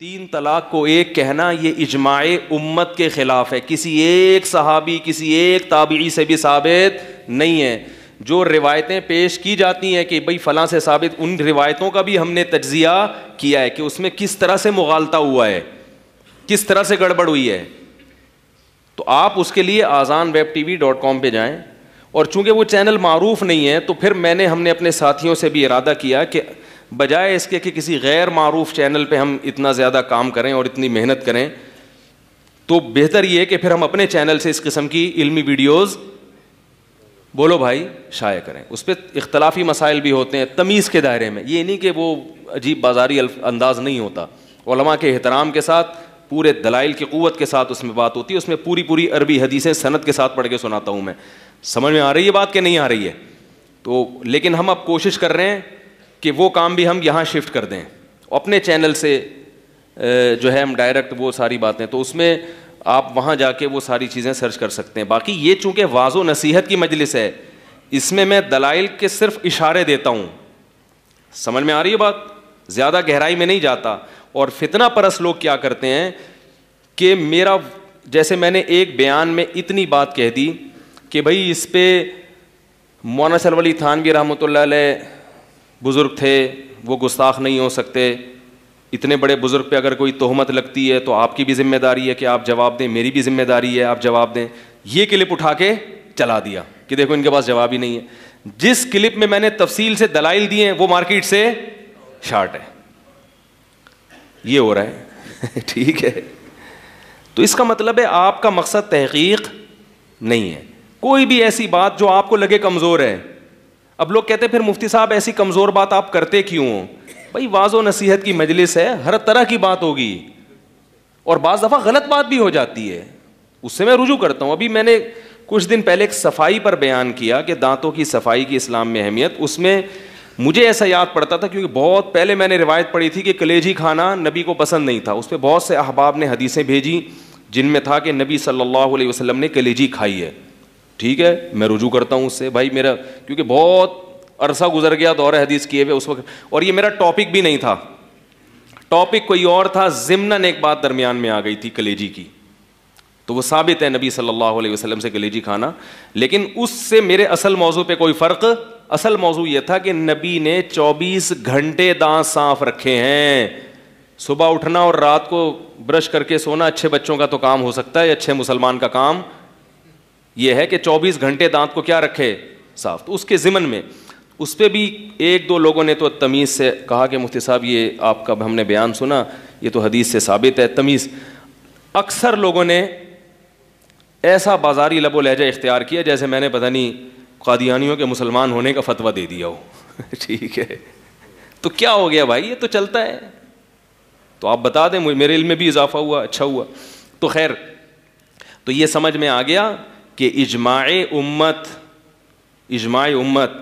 तीन तलाक को एक कहना ये इजमाए उम्मत के ख़िलाफ़ है किसी एक सहाबी किसी एक ताबी से भी साबित नहीं है जो रिवायतें पेश की जाती हैं कि भाई फलां से साबित उन रिवायतों का भी हमने तजिया किया है कि उसमें किस तरह से मुगालता हुआ है किस तरह से गड़बड़ हुई है तो आप उसके लिए आज़ान web T V dot com पर जाएँ और चूँकि वो चैनल मरूफ नहीं है तो फिर मैंने हमने अपने साथियों से भी इरादा किया कि बजाय इसके कि किसी गैर मरूफ चैनल पर हम इतना ज़्यादा काम करें और इतनी मेहनत करें तो बेहतर ये कि फिर हम अपने चैनल से इस किस्म की इलमी वीडियोज़ बोलो भाई शाया करें उस पर इख्तलाफी मसाइल भी होते हैं तमीज़ के दायरे में ये नहीं कि वो अजीब बाजारी अंदाज़ नहीं होता ओलमा के अहतराम के साथ पूरे दलाइल की क़ुत के साथ उसमें बात होती है उसमें पूरी पूरी अरबी हदीसें सनत के साथ पढ़ के सुनाता हूँ मैं समझ में आ रही है बात कि नहीं आ रही है तो लेकिन हम अब कोशिश कर रहे हैं कि वो काम भी हम यहाँ शिफ्ट कर दें अपने चैनल से जो है हम डायरेक्ट वो सारी बातें तो उसमें आप वहाँ जाके वो सारी चीज़ें सर्च कर सकते हैं बाकी ये चूँकि वाज नसीहत की मजलिस है इसमें मैं दलाइल के सिर्फ इशारे देता हूँ समझ में आ रही है बात ज़्यादा गहराई में नहीं जाता और फितना परस लोग क्या करते हैं कि मेरा जैसे मैंने एक बयान में इतनी बात कह दी कि भाई इस पर मौना सरवली थानवी रहमत ला बुज़ुर्ग थे वो गुस्ताख नहीं हो सकते इतने बड़े बुज़ुर्ग पे अगर कोई तोहमत लगती है तो आपकी भी जिम्मेदारी है कि आप जवाब दें मेरी भी जिम्मेदारी है आप जवाब दें ये क्लिप उठा के चला दिया कि देखो इनके पास जवाब ही नहीं है जिस क्लिप में मैंने तफसील से दलाइल दिए हैं वो मार्केट से शार्ट है ये हो रहा है ठीक है तो इसका मतलब है आपका मकसद तहकीक नहीं है कोई भी ऐसी बात जो आपको लगे कमज़ोर है अब लोग कहते हैं फिर मुफ्ती साहब ऐसी कमज़ोर बात आप करते क्यों हो भाई वाजो नसीहत की मजलिस है हर तरह की बात होगी और बाज़ दफ़ा गलत बात भी हो जाती है उससे मैं रुझू करता हूँ अभी मैंने कुछ दिन पहले एक सफाई पर बयान किया कि दांतों की सफाई की इस्लाम में अहमियत उसमें मुझे ऐसा याद पड़ता था क्योंकि बहुत पहले मैंने रिवायत पढ़ी थी कि कलेजी खाना नबी को पसंद नहीं था उस पर बहुत से अहबाब ने हदीसें भेजी जिनमें था कि नबी सल्लल्लाहु अलैहि वसल्लम ने कलेजी खाई है ठीक है मैं रुजू करता हूँ उससे भाई मेरा क्योंकि बहुत अरसा गुजर गया दौर तो हदीस किए हुए उस वक्त और ये मेरा टॉपिक भी नहीं था टॉपिक कोई और था जिमनन एक बात दरमियान में आ गई थी कलेजी की तो वो साबित है नबी सल्लल्लाहु अलैहि वसल्लम से कलेजी खाना लेकिन उससे मेरे असल मौजू पे कोई फ़र्क असल मौजू ये था कि नबी ने 24 घंटे दांत साफ रखे हैं सुबह उठना और रात को ब्रश करके सोना अच्छे बच्चों का तो काम हो सकता है अच्छे मुसलमान का काम यह है कि 24 घंटे दांत को क्या रखे साफ तो उसके ज़िमन में उस पर भी एक दो लोगों ने तो तमीज़ से कहा कि मुफ्ती साहब ये आपका हमने बयान सुना ये तो हदीस से साबित है तमीज़ अक्सर लोगों ने ऐसा बाजारी लबो लहजा इख्तियार किया जैसे मैंने पता नहीं कादियानियों के मुसलमान होने का फतवा दे दिया हो ठीक है तो क्या हो गया भाई ये तो चलता है तो आप बता दें मेरे इल में भी इजाफा हुआ अच्छा हुआ तो खैर तो ये समझ में आ गया कि इजमा उम्मत इजमा उम्मत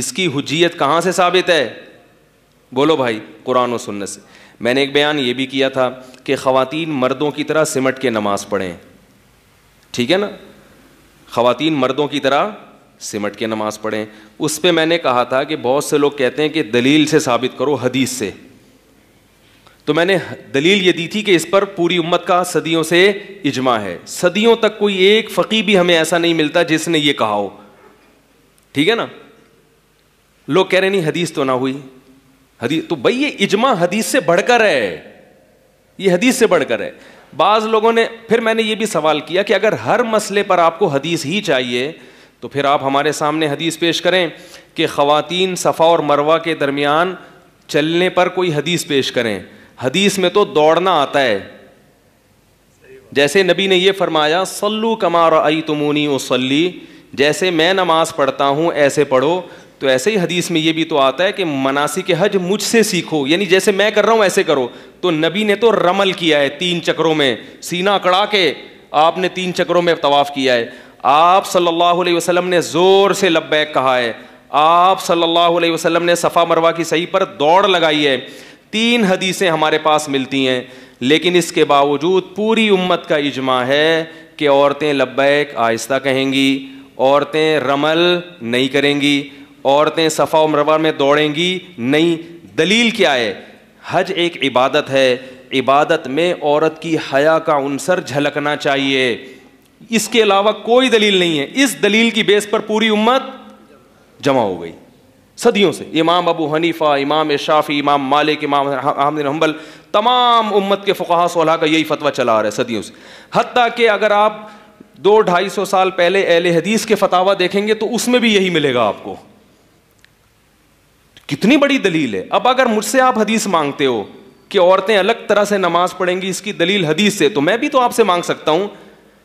इसकी हजीयत कहाँ से साबित है बोलो भाई कुरान सुनने से मैंने एक बयान ये भी किया था कि ख़वातीन मर्दों की तरह सिमट के नमाज़ पढ़ें ठीक है ना ख़वातीन मर्दों की तरह सिमट के नमाज़ पढ़ें उस पर मैंने कहा था कि बहुत से लोग कहते हैं कि दलील से साबित करो हदीस से तो मैंने दलील ये दी थी कि इस पर पूरी उम्मत का सदियों से इजमा है सदियों तक कोई एक फकीर भी हमें ऐसा नहीं मिलता जिसने ये कहा हो ठीक है ना लोग कह रहे नहीं हदीस तो ना हुई हदीस तो भाई ये इजमा हदीस से बढ़कर है ये हदीस से बढ़कर है बाज लोगों ने फिर मैंने ये भी सवाल किया कि अगर हर मसले पर आपको हदीस ही चाहिए तो फिर आप हमारे सामने हदीस पेश करें कि ख़वातीन सफ़ा और मरवा के दरमियान चलने पर कोई हदीस पेश करें हदीस में तो दौड़ना आता है जैसे नबी ने यह फरमाया सल्लू कमार आई तुमूनी उसली जैसे मैं नमाज पढ़ता हूं ऐसे पढ़ो तो ऐसे ही हदीस में ये भी तो आता है कि मनासी के हज मुझसे सीखो यानी जैसे मैं कर रहा हूँ ऐसे करो तो नबी ने तो रमल किया है तीन चक्रों में सीना कड़ा के आपने तीन चक्रों में तवाफ़ किया है आप सल्लल्लाहु अलैहि ने ज़ोर से लब्बैक कहा है आप सल्लल्लाहु वसलम ने सफ़ा मरवा की सही पर दौड़ लगाई है तीन हदीसें हमारे पास मिलती हैं लेकिन इसके बावजूद पूरी उम्मत का इजमा है कि औरतें लब्बैक आहिस्ता कहेंगी औरतें रमल नहीं करेंगी औरतें सफ़ा और मरवा में दौड़ेंगी नहीं दलील क्या है हज एक इबादत है इबादत में औरत की हया का अनसर झलकना चाहिए इसके अलावा कोई दलील नहीं है इस दलील की बेस पर पूरी उम्मत जमा हो गई सदियों से इमाम अबू हनीफ़ा इमाम शाफ़ी इमाम मालिक इमाम अहमदिन हम्बल तमाम उम्मत के फ़ुकाहा सोलह का यही फतवा चला आ रहा है सदियों से हती कि अगर आप दो ढाई सौ साल पहले अहल हदीस के फतावा देखेंगे तो उसमें भी यही मिलेगा आपको कितनी बड़ी दलील है अब अगर मुझसे आप हदीस मांगते हो कि औरतें अलग तरह से नमाज पढ़ेंगी इसकी दलील हदीस से तो मैं भी तो आपसे मांग सकता हूं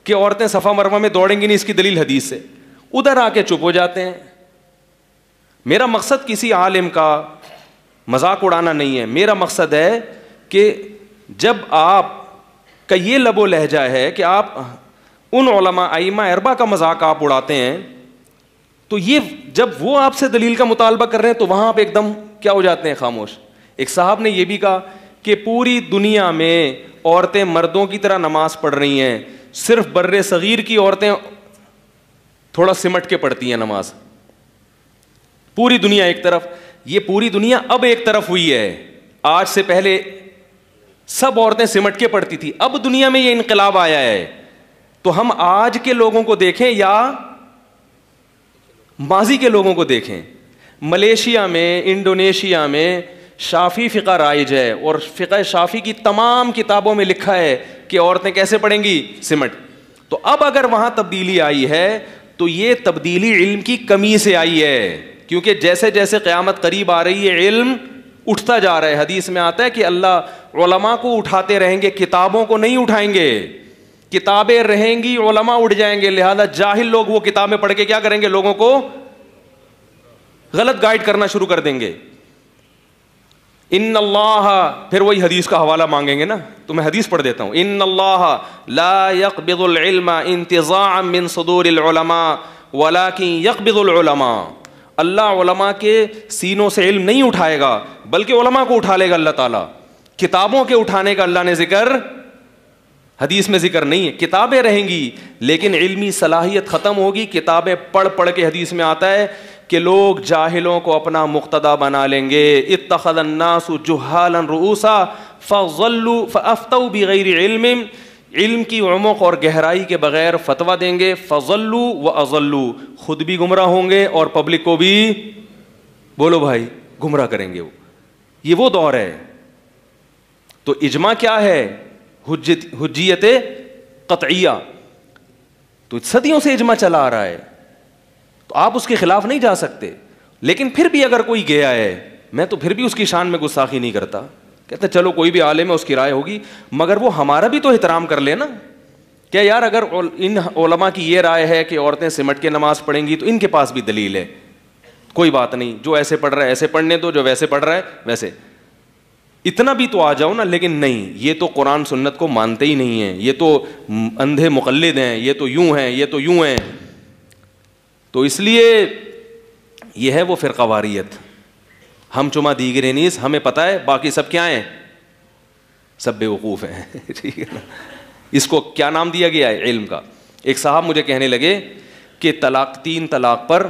कि औरतें सफ़ा मरवा में दौड़ेंगी नहीं इसकी दलील हदीस से उधर आके चुप हो जाते हैं मेरा मकसद किसी आलिम का मजाक उड़ाना नहीं है मेरा मकसद है कि जब आप का ये लबो लहजा है कि आप उन आइमा अरबा का मजाक आप उड़ाते हैं तो ये जब वो आपसे दलील का मुतालबा कर रहे हैं तो वहाँ आप एकदम क्या हो जाते हैं खामोश एक साहब ने यह भी कहा कि पूरी दुनिया में औरतें मर्दों की तरह नमाज पढ़ रही हैं सिर्फ बर्र सग़ीर की औरतें थोड़ा सिमट के पढ़ती हैं नमाज़ पूरी दुनिया एक तरफ ये पूरी दुनिया अब एक तरफ हुई है आज से पहले सब औरतें सिमट के पड़ती थी अब दुनिया में ये इनकलाब आया है तो हम आज के लोगों को देखें या माजी के लोगों को देखें मलेशिया में इंडोनेशिया में शाफ़ी फ़िका राइज है और फ़िका शाफ़ी की तमाम किताबों में लिखा है कि औरतें कैसे पढ़ेंगी सिमट तो अब अगर वहां तब्दीली आई है तो ये तब्दीली इल्म की कमी से आई है क्योंकि जैसे जैसे क़्यामत करीब आ रही है इल्म उठता जा रहा है हदीस में आता है कि अल्लाह को उठाते रहेंगे किताबों को नहीं उठाएंगे किताबें रहेंगी ओलमा उठ जाएंगे लिहाजा जाहिल लोग वो किताबें पढ़ के क्या करेंगे लोगों को गलत गाइड करना शुरू कर देंगे इन अल्लाह फिर वही हदीस का हवाला मांगेंगे ना तो मैं हदीस पढ़ देता हूँ इन अल्लाह लाबिल्म इंतजाम मिन सदूरमा वला की यकबिल्मा अल्लाह के सीनों से इल्म नहीं उठाएगा बल्कि उलमा को उठा लेगा अल्लाह ताला किताबों के उठाने का अल्लाह ने जिक्र हदीस में जिक्र नहीं है किताबें रहेंगी लेकिन इल्मी सलाहियत ख़त्म होगी किताबें पढ़ पढ़ के हदीस में आता है कि लोग जाहिलों को अपना मुक्तदा बना लेंगे इतखदन्नासु जुहालन रूसा फ़लू फ़्तु बग़ैर इल्म इल्म की उमक और गहराई के बगैर फतवा देंगे फजल्लू व अजल्लू खुद भी गुमराह होंगे और पब्लिक को भी बोलो भाई गुमराह करेंगे वो ये वो दौर है तो इजमा क्या है हुज्जित हुज्जियत कतइया तो सदियों से इजमा चला आ रहा है तो आप उसके खिलाफ नहीं जा सकते लेकिन फिर भी अगर कोई गया है मैं तो फिर भी उसकी शान में गुस्साखी नहीं करता कहते चलो कोई भी आलिम है उसकी राय होगी मगर वो हमारा भी तो एहतराम कर लेना क्या यार अगर इन ओलमा की यह राय है कि औरतें सिमट के नमाज पढ़ेंगी तो इनके पास भी दलील है कोई बात नहीं जो ऐसे पढ़ रहा है ऐसे पढ़ने दो जो वैसे पढ़ रहा है वैसे इतना भी तो आ जाओ ना लेकिन नहीं ये तो कुरान सुन्नत को मानते ही नहीं हैं ये तो अंधे मुखलद हैं ये तो यूं हैं ये तो यूं हैं तो इसलिए यह है वो फ़िरकावारीत हम चुमा दीगरे नीस हमें पता है बाकी सब क्या है सब बेवकूफ़ हैं ठीक है ना इसको क्या नाम दिया गया है इल्म का एक साहब मुझे कहने लगे कि तलाक तीन तलाक पर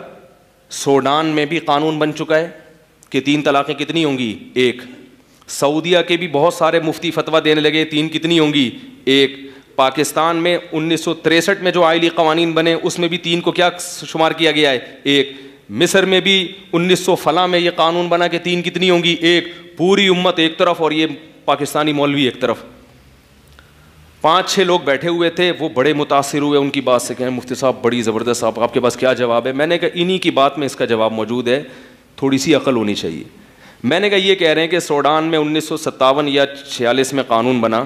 सोडान में भी कानून बन चुका है कि तीन तलाक़ें कितनी होंगी एक सऊदिया के भी बहुत सारे मुफ्ती फतवा देने लगे तीन कितनी होंगी एक पाकिस्तान में उन्नीस सौ तिरसठ में जो आयली कवानीन बने उसमें भी तीन को क्या शुमार किया गया है एक मिस्र में भी उन्नीस सौ फला में ये कानून बना कि तीन कितनी होंगी एक पूरी उम्मत एक तरफ और ये पाकिस्तानी मौलवी एक तरफ पाँच छः लोग बैठे हुए थे वो बड़े मुतासर हुए उनकी बात से कहें मुफ्ती साहब बड़ी ज़बरदस्त आप, आपके पास क्या जवाब है मैंने कहा इन्हीं की बात में इसका जवाब मौजूद है थोड़ी सी अकल होनी चाहिए मैंने कहा ये कह रहे हैं कि सोडान में उन्नीस या छियालीस में कानून बना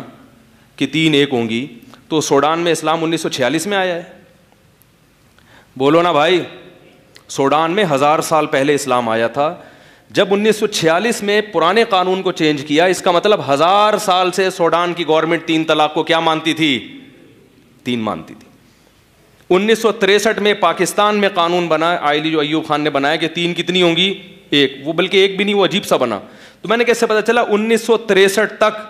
कि तीन एक होंगी तो सोडान में इस्लाम उन्नीस में आया है बोलो ना भाई सोडान में हज़ार साल पहले इस्लाम आया था जब 1946 में पुराने कानून को चेंज किया इसका मतलब हज़ार साल से सोडान की गवर्नमेंट तीन तलाक को क्या मानती थी तीन मानती थी उन्नीस में पाकिस्तान में कानून बना आयली जो अयूब खान ने बनाया कि तीन कितनी होंगी एक वो बल्कि एक भी नहीं वो अजीब सा बना तो मैंने कैसे पता चला उन्नीस तक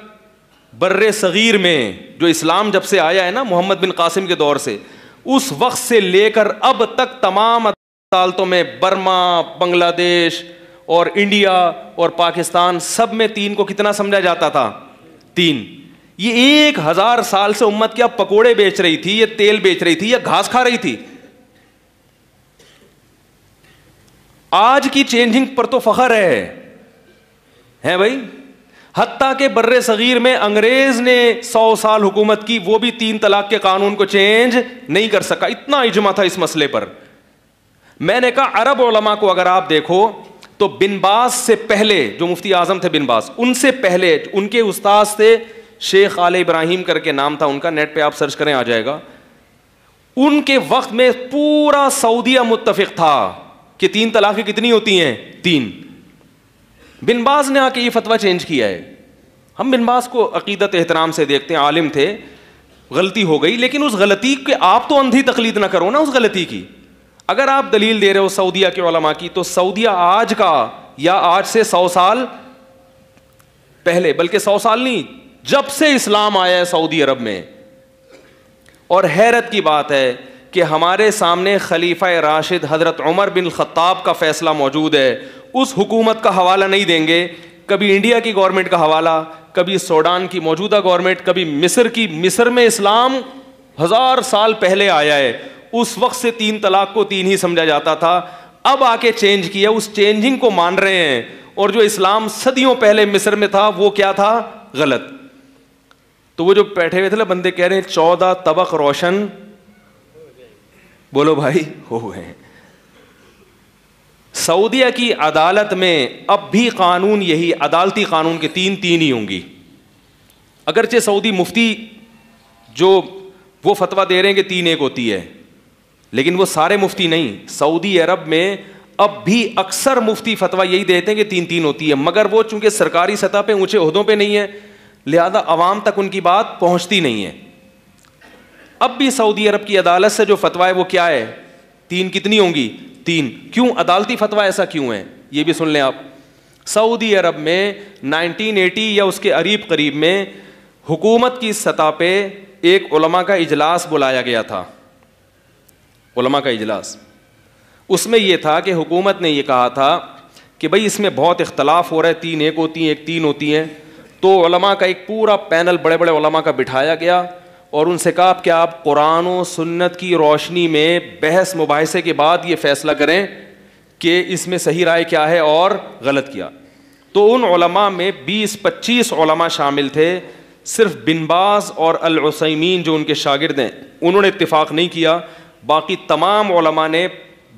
बर्र सग़ीर में जो इस्लाम जब से आया है ना मोहम्मद बिन कासिम के दौर से उस वक्त से लेकर अब तक तमाम तो में बर्मा बांग्लादेश और इंडिया और पाकिस्तान सब में तीन को कितना समझा जाता था तीन ये एक हजार साल से उम्मत क्या पकोड़े बेच रही थी या तेल बेच रही थी या घास खा रही थी आज की चेंजिंग पर तो फखर है हैं भाई हत्ता के बर्र सगीर में अंग्रेज ने सौ साल हुकूमत की वो भी तीन तलाक के कानून को चेंज नहीं कर सका इतना इजमा था इस मसले पर मैंने कहा अरब ओलमा को अगर आप देखो तो बिनबास से पहले जो मुफ्ती आजम थे बिनबास उनसे पहले उनके उस्ताद थे शेख आल इब्राहिम करके नाम था उनका नेट पे आप सर्च करें आ जाएगा उनके वक्त में पूरा सऊदीया मुतफिक था कि तीन तलाक़ें कितनी होती हैं तीन बिनबाज ने आके ये फतवा चेंज किया है हम बिनबाज को अकीदत एहतराम से देखते हैं आलिम थे गलती हो गई लेकिन उस गलती के आप तो अंधी तकलीद ना करो ना उस गलती की अगर आप दलील दे रहे हो सऊदिया के ओलमा की तो सऊदिया आज का या आज से सौ साल पहले बल्कि सौ साल नहीं जब से इस्लाम आया है सऊदी अरब में और हैरत की बात है कि हमारे सामने खलीफा राशिद हज़रत उमर बिन ख़त्ताब का फ़ैसला मौजूद है उस हुकूमत का हवाला नहीं देंगे कभी इंडिया की गवर्नमेंट का हवाला कभी सोडान की मौजूदा गवर्नमेंट कभी मिस्र की मिस्र में इस्लाम हज़ार साल पहले आया है उस वक्त से तीन तलाक को तीन ही समझा जाता था अब आके चेंज किया उस चेंजिंग को मान रहे हैं और जो इस्लाम सदियों पहले मिस्र में था वो क्या था गलत तो वो जो बैठे हुए थे ना बंदे कह रहे हैं चौदह तबक रोशन बोलो भाई हो गए सऊदीया की अदालत में अब भी कानून यही अदालती कानून के तीन तीन ही होंगी अगरचे सऊदी मुफ्ती जो वो फतवा दे रहे हैं कि तीन एक होती है लेकिन वो सारे मुफ्ती नहीं सऊदी अरब में अब भी अक्सर मुफ्ती फतवा यही देते हैं कि तीन तीन होती है मगर वो चूंकि सरकारी सतह पर ऊंचे उहदों पर नहीं है लिहाजा आवाम तक उनकी बात पहुंचती नहीं है अब भी सऊदी अरब की अदालत से जो फतवा है वो क्या है तीन कितनी होंगी तीन क्यों अदालती फतवा ऐसा क्यों है ये भी सुन लें आप सऊदी अरब में नाइनटीन एटी या उसके अरीब करीब में हुकूमत की सतह पर एक उलमा का इजलास बुलाया गया था उलमा का इजलास उसमें यह था कि हुकूमत ने यह कहा था कि भाई इसमें बहुत इख्तलाफ हो रहा है तीन एक होती हैं एक तीन होती हैं तो उलमा का एक पूरा पैनल बड़े बड़े उलमा का बिठाया गया और उनसे कहा कि आप कुरान और सुन्नत की रोशनी में बहस मुबासे के बाद ये फैसला करें कि इसमें सही राय क्या है और गलत किया तो उन उलमा में बीस पच्चीस उलमा शामिल थे सिर्फ बिनबाज और अलसैमीन जो उनके शागिर्द हैं उन्होंने इतफ़ाक़ नहीं किया बाकी तमाम ओलमा ने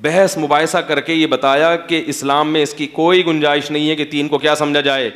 बहस मुबासा करके ये बताया कि इस्लाम में इसकी कोई गुंजाइश नहीं है कि तीन को क्या समझा जाए